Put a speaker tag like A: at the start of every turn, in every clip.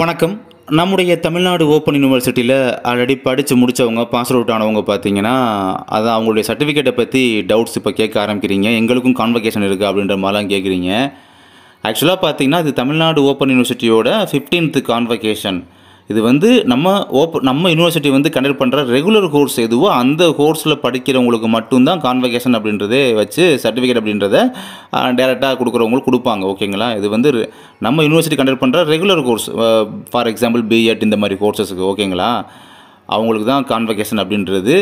A: வணக்கம் நம்முடைய தமிழ்நாடு ஓப்பன் யூனிவர்சிட்டியில் ஆல்ரெடி படித்து முடித்தவங்க பாஸ் அவுட் ஆனவங்க பார்த்தீங்கன்னா அதான் அவங்களுடைய சர்டிஃபிகேட்டை பற்றி டவுட்ஸ் இப்போ கேட்க ஆரம்பிக்கிறீங்க எங்களுக்கும் கான்வகேஷன் இருக்குது அப்படின்ற மாதிரிலாம் கேட்குறீங்க ஆக்சுவலாக பார்த்தீங்கன்னா இது தமிழ்நாடு ஓப்பன் யூனிவர்சிட்டியோட ஃபிஃப்டீன்த்து கான்வகேஷன் இது வந்து நம்ம ஓப் நம்ம யூனிவர்சிட்டி வந்து கண்டக்ட் பண்ணுற ரெகுலர் கோர்ஸ் எதுவோ அந்த கோர்ஸில் படிக்கிறவங்களுக்கு மட்டும்தான் கான்வகேஷன் அப்படின்றதே வச்சு சர்டிஃபிகேட் அப்படின்றத டேரெக்டாக கொடுக்குறவங்களுக்கு கொடுப்பாங்க ஓகேங்களா இது வந்து நம்ம யூனிவர்சிட்டி கண்டக்ட் பண்ணுற regular course for example BEd இந்த மாதிரி கோர்ஸஸுக்கு ஓகேங்களா அவங்களுக்கு தான் கான்வகேஷன் அப்படின்றது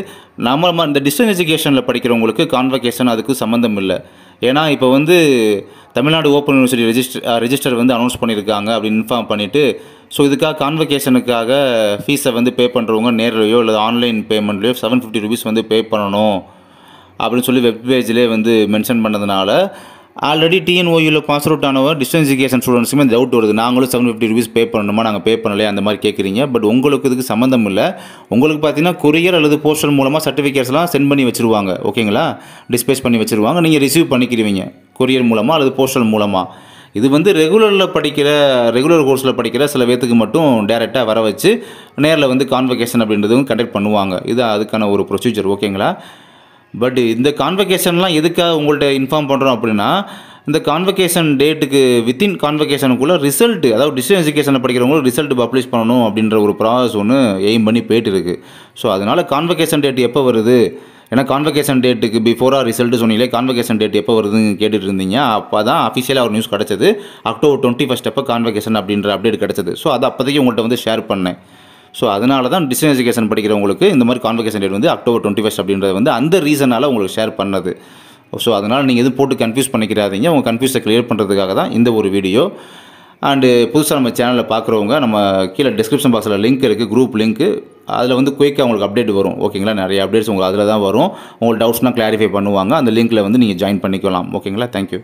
A: நம்ம இந்த டிஸ்டன்ஸ் எஜுகேஷனில் படிக்கிறவங்களுக்கு கான்வகேஷன் அதுக்கு சம்மந்தம் இல்லை ஏன்னா இப்போ வந்து Tamil Nadu open university register register வந்து அனௌன்ஸ் பண்ணியிருக்காங்க அப்படின்னு இன்ஃபார்ம் பண்ணிவிட்டு ஸோ இதுக்காக கான்வகேஷனுக்காக ஃபீஸை வந்து பே பண்ணுறவங்க நேரிலையோ இல்லை ஆன்லைன் பேமெண்ட்லையோ செவன் ஃபிஃப்டி ருபீஸ் வந்து பே பண்ணணும் அப்படின்னு சொல்லி வெப் பேஜ்லேயே வந்து மென்ஷன் பண்ணதுனால ஆல்ரெடி டிஎன்ஓயில் பாஸ் அவுட் ஆனவர் டிஸ்டன்ஸ் எஜுகேஷன் ஸ்டூடெண்ட்ஸுமே இந்த டவுட் வருது நாங்களும் செவன் ஃபிஃப்டி ருபீஸ் பே பண்ணணுமா நாங்கள் பே பண்ணலே அந்த மாதிரி கேட்குறீங்க பட் உங்களுக்கு இதுக்கு சம்மந்தம் இல்லை உங்களுக்கு பார்த்தீங்கன்னா கொரியர் அல்லது போஸ்டல் மூலமாக சர்டிஃபிகேட்ஸ்லாம் சென்ட் பண்ணி வச்சுருவாங்க ஓகேங்களா டிஸ்பேஸ் பண்ணி வச்சுருவாங்க நீங்கள் ரிசீவ் பண்ணிக்கிறீங்க கொரியர் மூலமாக அல்லது போஸ்டல் மூலமாக இது வந்து ரெகுலரில் படிக்கிற ரெகுலர் கோர்ஸில் படிக்கிற சில பேத்துக்கு மட்டும் டேரெக்டாக வர வச்சு நேரில் வந்து கான்வெகேஷன் அப்படின்றதும் கண்டக்ட் பண்ணுவாங்க இது அதுக்கான ஒரு ப்ரொசீஜர் ஓகேங்களா பட் இந்த கான்வெகேஷன்லாம் எதுக்காக உங்கள்கிட்ட இன்ஃபார்ம் பண்ணுறோம் அப்படின்னா இந்த கான்வெகேஷன் டேட்டுக்கு வித்தின் கான்வகேஷனுக்குள்ளே ரிசல்ட் அதாவது டிஸ்டன்ஸ் எஜுகேஷனில் படிக்கிறவங்களும் ரிசல்ட் பப்ளிஷ் பண்ணணும் அப்படின்ற ஒரு ப்ராசஸ் ஒன்று எய்ம் பண்ணி போயிட்டு இருக்குது ஸோ அதனால் கான்வெகேஷன் டேட் எப்போ வருது ஏன்னா கான்வெகேஷன் டேட்டுக்கு பிஃபோராக ரிசல்ட்டு சொன்னீங்களே கான்வெகேஷன் டேட் எப்போ வருதுன்னு கேட்டுட்டு இருந்தீங்க அப்போ தான் அஃபிஷியலாக ஒரு நியூஸ் கிடச்சது அக்டோபர் டுவெண்ட்டி ஃபஸ்ட் அப்போ கான்வெகேஷன் அப்படின்ற அப்டேட் கிடச்சது ஸோ அதை அப்போதைக்கு உங்கள்கிட்ட வந்து ஷேர் பண்ணேன் ஸோ அதனால தான் டிஸ்டன்ஸ் எஜுகேஷன் படிக்கிறவங்களுக்கு இந்த மாதிரி கான்வெகேஷன் டேட் வந்து அக்டோபர் டுவெண்ட்டி ஃபஸ்ட் அப்படின்றது வந்து அந்த ரீசனால் உங்களுக்கு ஷேர் பண்ணது ஸோ அதனால் நீங்கள் எதுவும் போட்டு கன்ஃபியூஸ் பண்ணிக்கிறாதீங்க உங்கள் கன்ஃபியூஸை கிளியர் பண்ணுறதுக்காக தான் இந்த ஒரு வீடியோ அண்டு புதுசாக நம்ம சேனலில் பார்க்குறவங்க நம்ம கீழே டிஸ்கிரிப்ஷன் பாக்ஸில் லிங்க் இருக்குது குரூப் லிங்க்கு அதில் வந்து குயிக்காக உங்களுக்கு அப்டேட் வரும் ஓகேங்களா நிறைய அப்டேட்ஸ் உங்களுக்கு அதில் தான் வரும் உங்களுக்கு டவுட்ஸ்னால் கிளாரிஃபை பண்ணுவாங்க அந்த லிங்க்கில் வந்து நீங்கள் ஜாயின் பண்ணிக்கலாம் ஓகேங்களா தேங்க்யூ